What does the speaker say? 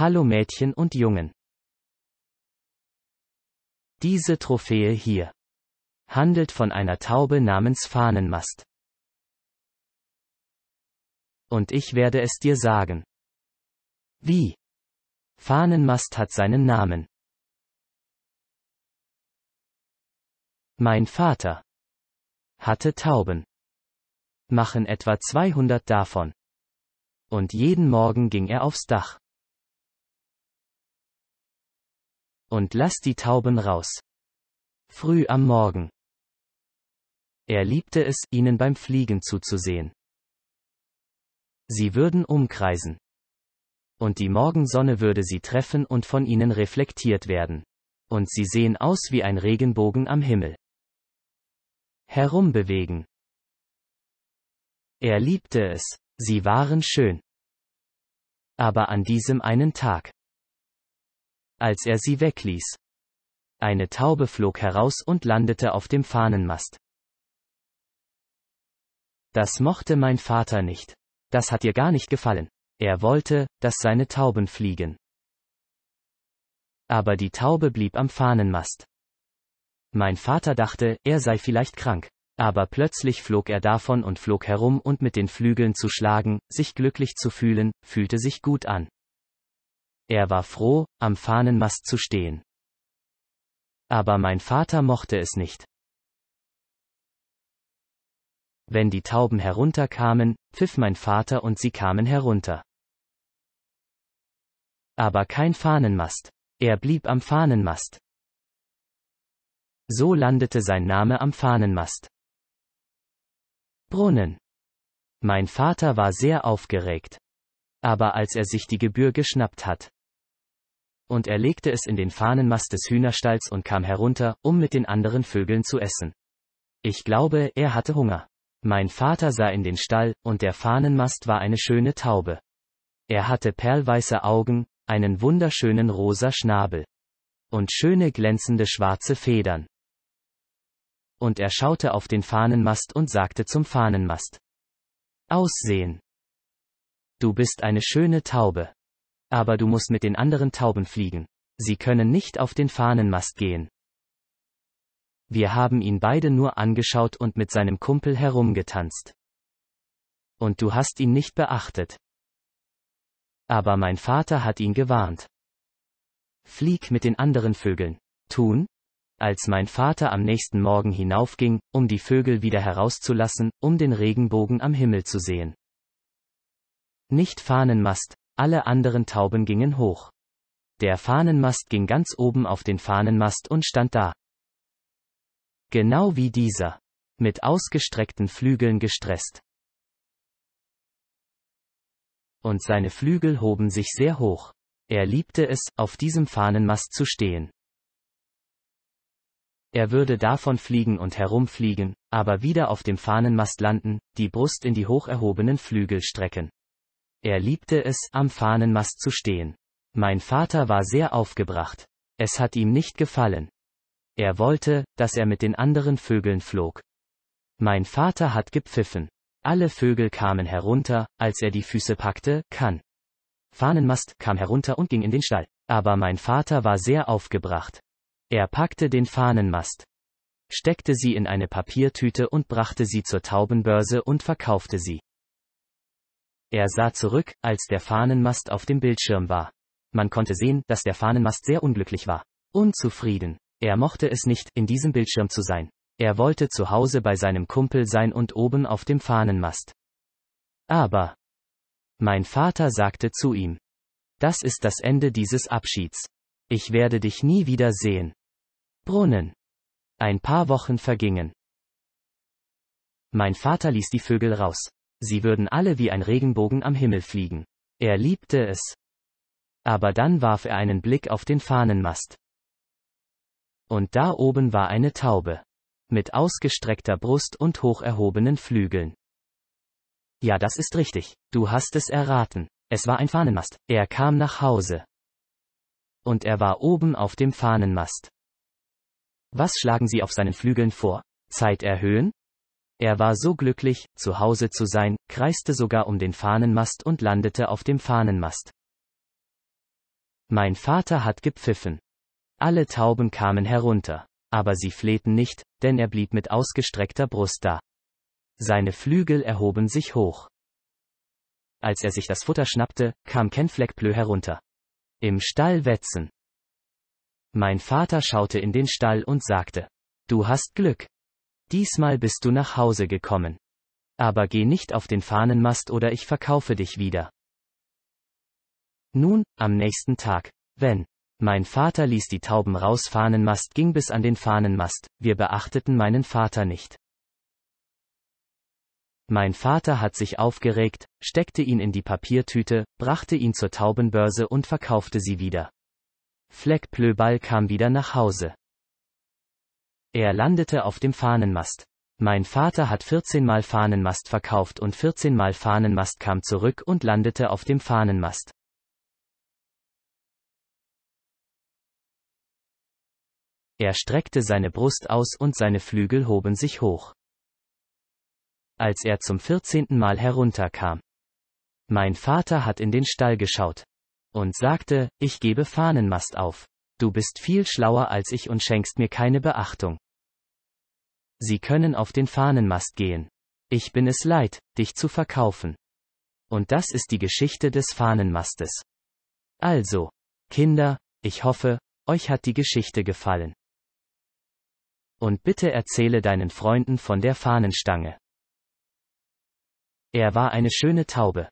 Hallo Mädchen und Jungen. Diese Trophäe hier handelt von einer Taube namens Fahnenmast. Und ich werde es dir sagen. Wie? Fahnenmast hat seinen Namen. Mein Vater hatte Tauben. Machen etwa 200 davon. Und jeden Morgen ging er aufs Dach. Und lass die Tauben raus. Früh am Morgen. Er liebte es, ihnen beim Fliegen zuzusehen. Sie würden umkreisen. Und die Morgensonne würde sie treffen und von ihnen reflektiert werden. Und sie sehen aus wie ein Regenbogen am Himmel. Herumbewegen. Er liebte es, sie waren schön. Aber an diesem einen Tag als er sie wegließ. Eine Taube flog heraus und landete auf dem Fahnenmast. Das mochte mein Vater nicht. Das hat ihr gar nicht gefallen. Er wollte, dass seine Tauben fliegen. Aber die Taube blieb am Fahnenmast. Mein Vater dachte, er sei vielleicht krank. Aber plötzlich flog er davon und flog herum und mit den Flügeln zu schlagen, sich glücklich zu fühlen, fühlte sich gut an. Er war froh, am Fahnenmast zu stehen. Aber mein Vater mochte es nicht. Wenn die Tauben herunterkamen, pfiff mein Vater und sie kamen herunter. Aber kein Fahnenmast. Er blieb am Fahnenmast. So landete sein Name am Fahnenmast. Brunnen. Mein Vater war sehr aufgeregt. Aber als er sich die Gebühr geschnappt hat, und er legte es in den Fahnenmast des Hühnerstalls und kam herunter, um mit den anderen Vögeln zu essen. Ich glaube, er hatte Hunger. Mein Vater sah in den Stall, und der Fahnenmast war eine schöne Taube. Er hatte perlweiße Augen, einen wunderschönen rosa Schnabel. Und schöne glänzende schwarze Federn. Und er schaute auf den Fahnenmast und sagte zum Fahnenmast. Aussehen. Du bist eine schöne Taube. Aber du musst mit den anderen Tauben fliegen. Sie können nicht auf den Fahnenmast gehen. Wir haben ihn beide nur angeschaut und mit seinem Kumpel herumgetanzt. Und du hast ihn nicht beachtet. Aber mein Vater hat ihn gewarnt. Flieg mit den anderen Vögeln. Tun? Als mein Vater am nächsten Morgen hinaufging, um die Vögel wieder herauszulassen, um den Regenbogen am Himmel zu sehen. Nicht Fahnenmast, alle anderen Tauben gingen hoch. Der Fahnenmast ging ganz oben auf den Fahnenmast und stand da. Genau wie dieser. Mit ausgestreckten Flügeln gestresst. Und seine Flügel hoben sich sehr hoch. Er liebte es, auf diesem Fahnenmast zu stehen. Er würde davon fliegen und herumfliegen, aber wieder auf dem Fahnenmast landen, die Brust in die hoch erhobenen Flügel strecken. Er liebte es, am Fahnenmast zu stehen. Mein Vater war sehr aufgebracht. Es hat ihm nicht gefallen. Er wollte, dass er mit den anderen Vögeln flog. Mein Vater hat gepfiffen. Alle Vögel kamen herunter, als er die Füße packte, kann. Fahnenmast kam herunter und ging in den Stall. Aber mein Vater war sehr aufgebracht. Er packte den Fahnenmast, steckte sie in eine Papiertüte und brachte sie zur Taubenbörse und verkaufte sie. Er sah zurück, als der Fahnenmast auf dem Bildschirm war. Man konnte sehen, dass der Fahnenmast sehr unglücklich war. Unzufrieden. Er mochte es nicht, in diesem Bildschirm zu sein. Er wollte zu Hause bei seinem Kumpel sein und oben auf dem Fahnenmast. Aber. Mein Vater sagte zu ihm. Das ist das Ende dieses Abschieds. Ich werde dich nie wieder sehen. Brunnen. Ein paar Wochen vergingen. Mein Vater ließ die Vögel raus. Sie würden alle wie ein Regenbogen am Himmel fliegen. Er liebte es. Aber dann warf er einen Blick auf den Fahnenmast. Und da oben war eine Taube. Mit ausgestreckter Brust und hoch erhobenen Flügeln. Ja, das ist richtig, du hast es erraten. Es war ein Fahnenmast. Er kam nach Hause. Und er war oben auf dem Fahnenmast. Was schlagen Sie auf seinen Flügeln vor? Zeit erhöhen? Er war so glücklich, zu Hause zu sein, kreiste sogar um den Fahnenmast und landete auf dem Fahnenmast. Mein Vater hat gepfiffen. Alle Tauben kamen herunter, aber sie flehten nicht, denn er blieb mit ausgestreckter Brust da. Seine Flügel erhoben sich hoch. Als er sich das Futter schnappte, kam Ken Fleckblö herunter. Im Stall wetzen. Mein Vater schaute in den Stall und sagte, Du hast Glück. Diesmal bist du nach Hause gekommen. Aber geh nicht auf den Fahnenmast oder ich verkaufe dich wieder. Nun, am nächsten Tag, wenn. Mein Vater ließ die Tauben raus, Fahnenmast ging bis an den Fahnenmast, wir beachteten meinen Vater nicht. Mein Vater hat sich aufgeregt, steckte ihn in die Papiertüte, brachte ihn zur Taubenbörse und verkaufte sie wieder. Fleck Plöball kam wieder nach Hause. Er landete auf dem Fahnenmast. Mein Vater hat 14 Mal Fahnenmast verkauft und 14 Mal Fahnenmast kam zurück und landete auf dem Fahnenmast. Er streckte seine Brust aus und seine Flügel hoben sich hoch. Als er zum 14. Mal herunterkam. Mein Vater hat in den Stall geschaut. Und sagte, ich gebe Fahnenmast auf. Du bist viel schlauer als ich und schenkst mir keine Beachtung. Sie können auf den Fahnenmast gehen. Ich bin es leid, dich zu verkaufen. Und das ist die Geschichte des Fahnenmastes. Also, Kinder, ich hoffe, euch hat die Geschichte gefallen. Und bitte erzähle deinen Freunden von der Fahnenstange. Er war eine schöne Taube.